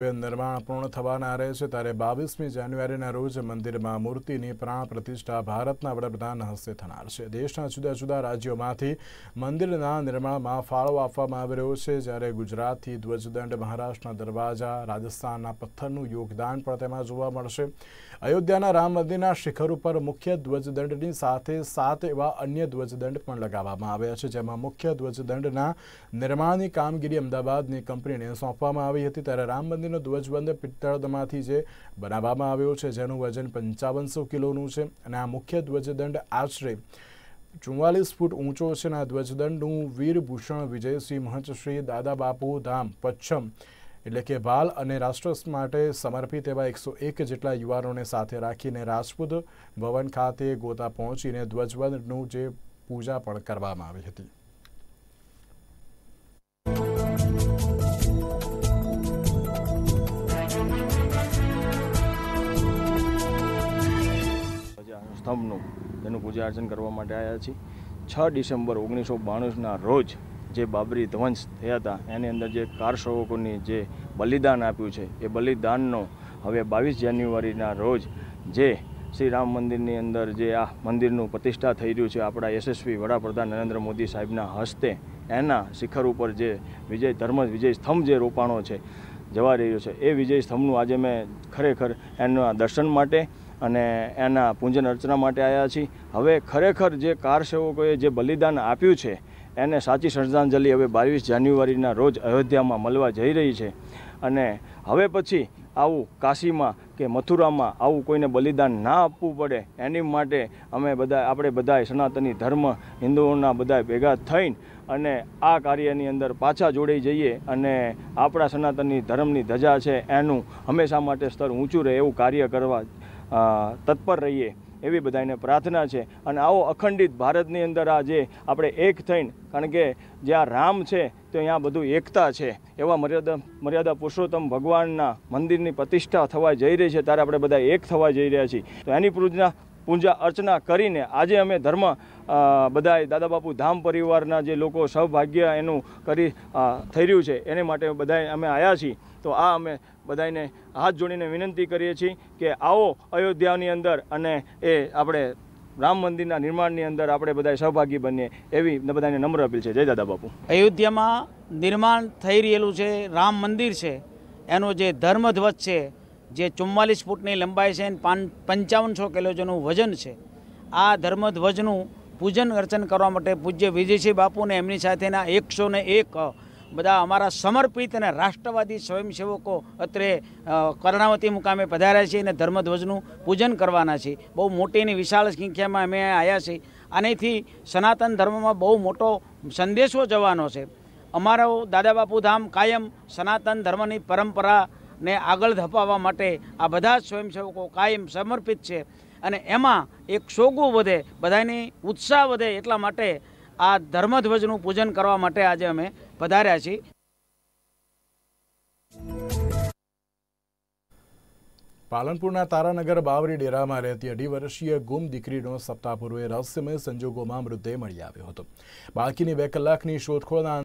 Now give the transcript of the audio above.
નિર્માણ પૂર્ણ થવાના રહે છે ત્યારે બાવીસમી જાન્યુઆરીના રોજ મંદિરમાં મૂર્તિની પ્રાણ પ્રતિષ્ઠા ભારતના વડાપ્રધાન હસ્તે થનાર છે દેશના જુદા જુદા રાજ્યોમાંથી મંદિરના નિર્માણમાં ફાળો આપવામાં આવી રહ્યો છે જ્યારે ગુજરાતથી ધ્વજદંડ મહારાષ્ટ્રના દરવાજા રાજસ્થાનના પથ્થરનું યોગદાન પણ તેમાં જોવા મળશે અયોધ્યાના રામ મંદિરના શિખર ઉપર મુખ્ય ધ્વજદંડની સાથે સાત એવા અન્ય ધ્વજદંડ પણ લગાવવામાં આવ્યા છે જેમાં મુખ્ય ધ્વજદંડના નિર્માણની કામગીરી અમદાવાદની કંપનીને સોંપવામાં આવી હતી ત્યારે રામ મંદિર ગાંધીનો ધ્વજબંધ પિત્તળમાંથી જે બનાવવામાં આવ્યો છે જેનું વજન પંચાવનસો કિલોનું છે અને આ મુખ્ય ધ્વજદંડ આશરે ચુમ્વાલીસ ફૂટ ઊંચો છે અને આ ધ્વજદંડનું વીરભૂષણ વિજયસિંહ મહંત શ્રી દાદા બાપુ ધામ પચ્છમ એટલે કે બાલ અને રાષ્ટ્ર માટે સમર્પિત એવા એકસો એક જેટલા યુવાનોને સાથે રાખીને રાજપૂત ભવન ખાતે ગોતા પહોંચીને ધ્વજવંદનું જે પૂજા પણ કરવામાં આવી હતી સ્તંભનું તેનું પૂજા અર્ચન કરવા માટે આવ્યા છીએ છ ડિસેમ્બર ઓગણીસો બાણુંના રોજ જે બાબરી ધ્વંસ થયા હતા એની અંદર જે કારસેવકોની જે બલિદાન આપ્યું છે એ બલિદાનનો હવે બાવીસ જાન્યુઆરીના રોજ જે શ્રી રામ મંદિરની અંદર જે આ મંદિરનું પ્રતિષ્ઠા થઈ રહ્યું છે આપણા યશસ્વી વડાપ્રધાન નરેન્દ્ર મોદી સાહેબના હસ્તે એના શિખર ઉપર જે વિજય ધર્મ વિજય સ્તંભ જે રોપાણો છે જવા રહ્યો છે એ વિજય સ્તંભનું આજે મેં ખરેખર એના દર્શન માટે અને એના પૂજન અર્ચના માટે આવ્યા છીએ હવે ખરેખર જે કારસેવકોએ જે બલિદાન આપ્યું છે એને સાચી શ્રદ્ધાંજલિ હવે બાવીસ જાન્યુઆરીના રોજ અયોધ્યામાં મળવા જઈ રહી છે અને હવે પછી આવું કાશીમાં કે મથુરામાં આવું કોઈને બલિદાન ના આપવું પડે એની માટે અમે બધા આપણે બધાએ સનાતની ધર્મ હિન્દુઓના બધા ભેગા થઈને અને આ કાર્યની અંદર પાછા જોડાઈ જઈએ અને આપણા સનાતનની ધર્મની ધજા છે એનું હંમેશા માટે સ્તર ઊંચું રહે એવું કાર્ય કરવા તત્પર રહીએ એવી બધાને પ્રાર્થના છે અને આવો અખંડિત ભારતની અંદર આજે આપણે એક થઈને કારણ કે જ્યાં રામ છે તો અહીંયા બધું એકતા છે એવા મર્યાદા મર્યાદા પુરુષોત્તમ ભગવાનના મંદિરની પ્રતિષ્ઠા થવા જઈ રહી છે ત્યારે આપણે બધા એક થવા જઈ રહ્યા છીએ તો એની પૂજના પૂજા અર્ચના કરીને આજે અમે ધર્મ બધાએ દાદા બાપુ ધામ પરિવારના જે લોકો સૌભાગ્ય એનું કરી થઈ રહ્યું છે એને માટે બધાએ અમે આવ્યા છીએ તો આ અમે બધાને હાથ જોડીને વિનંતી કરીએ છીએ કે આવો અયોધ્યાની અંદર અને એ આપણે રામ મંદિરના નિર્માણની અંદર આપણે બધા સહભાગી બનીએ એવી બધાને નમ્ર અપીલ છે જય દાદા બાપુ અયોધ્યામાં નિર્માણ થઈ રહેલું છે રામ મંદિર છે એનો જે ધર્મધ્વજ છે જે ચુમ્માલીસ ફૂટની લંબાઈ છે અને પાન પંચાવનસો કિલોજનું વજન છે આ ધર્મધ્વજનું પૂજન અર્ચન કરવા માટે પૂજ્ય વિજયસિંહ બાપુને એમની સાથેના એકસો ને એક બધા અમારા સમર્પિત અને રાષ્ટ્રવાદી સ્વયંસેવકો અત્રે કર્ણાવતી મુકામે પધાર્યા છે અને ધર્મધ્વજનું પૂજન કરવાના છે બહુ મોટી અને વિશાળ સંખ્યામાં અમે આવ્યા છીએ આનેથી સનાતન ધર્મમાં બહુ મોટો સંદેશો જવાનો છે અમારો દાદા બાપુ ધામ કાયમ સનાતન ધર્મની પરંપરા ને આગળ ધપાવવા માટે આ બધા જ સ્વયંસેવકો કાયમ સમર્પિત છે અને એમાં એક સોગો વધે બધાની ઉત્સાહ વધે એટલા માટે આ ધર્મધ્વજનું પૂજન કરવા માટે આજે અમે પધાર્યા છીએ પાલનપુરના તારાનગર બાવરી ડેરામાં રહેતી અઢી વર્ષીય ગુમ દીકરીનો સપ્તાહ પૂર્વે રહસ્યમય સંજોગોમાં મૃતદેહ મળી આવ્યો હતો બાકીની બે કલાકની શોધખોળના